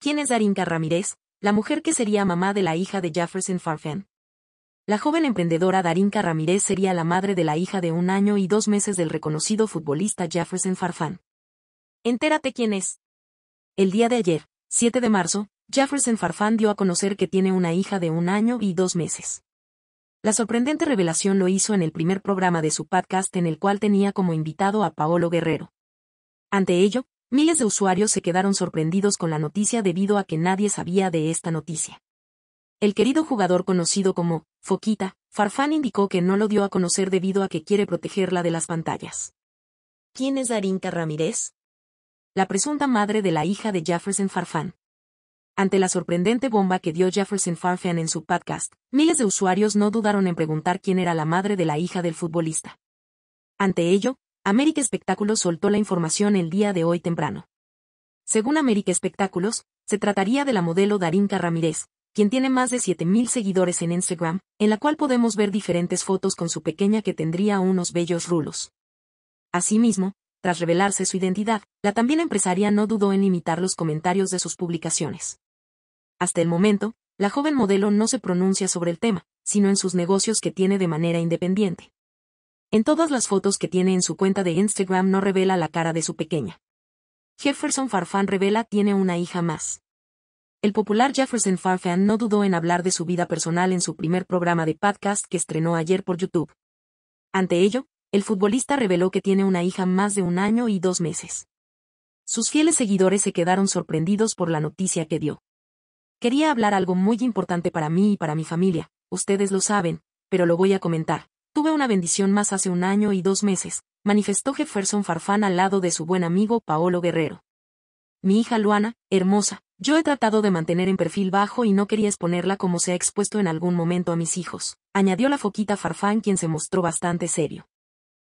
¿Quién es Darinka Ramírez? La mujer que sería mamá de la hija de Jefferson Farfán? La joven emprendedora Darinka Ramírez sería la madre de la hija de un año y dos meses del reconocido futbolista Jefferson Farfán. Entérate quién es. El día de ayer, 7 de marzo, Jefferson Farfán dio a conocer que tiene una hija de un año y dos meses. La sorprendente revelación lo hizo en el primer programa de su podcast en el cual tenía como invitado a Paolo Guerrero. Ante ello, Miles de usuarios se quedaron sorprendidos con la noticia debido a que nadie sabía de esta noticia. El querido jugador conocido como Foquita, Farfán indicó que no lo dio a conocer debido a que quiere protegerla de las pantallas. ¿Quién es Darinka Ramírez? La presunta madre de la hija de Jefferson Farfán. Ante la sorprendente bomba que dio Jefferson Farfán en su podcast, miles de usuarios no dudaron en preguntar quién era la madre de la hija del futbolista. Ante ello, América Espectáculos soltó la información el día de hoy temprano. Según América Espectáculos, se trataría de la modelo Darinka Ramírez, quien tiene más de 7.000 seguidores en Instagram, en la cual podemos ver diferentes fotos con su pequeña que tendría unos bellos rulos. Asimismo, tras revelarse su identidad, la también empresaria no dudó en limitar los comentarios de sus publicaciones. Hasta el momento, la joven modelo no se pronuncia sobre el tema, sino en sus negocios que tiene de manera independiente. En todas las fotos que tiene en su cuenta de Instagram no revela la cara de su pequeña. Jefferson Farfan revela tiene una hija más. El popular Jefferson Farfan no dudó en hablar de su vida personal en su primer programa de podcast que estrenó ayer por YouTube. Ante ello, el futbolista reveló que tiene una hija más de un año y dos meses. Sus fieles seguidores se quedaron sorprendidos por la noticia que dio. Quería hablar algo muy importante para mí y para mi familia, ustedes lo saben, pero lo voy a comentar, Tuve una bendición más hace un año y dos meses, manifestó Jefferson Farfán al lado de su buen amigo Paolo Guerrero. Mi hija Luana, hermosa, yo he tratado de mantener en perfil bajo y no quería exponerla como se ha expuesto en algún momento a mis hijos, añadió la foquita Farfán quien se mostró bastante serio.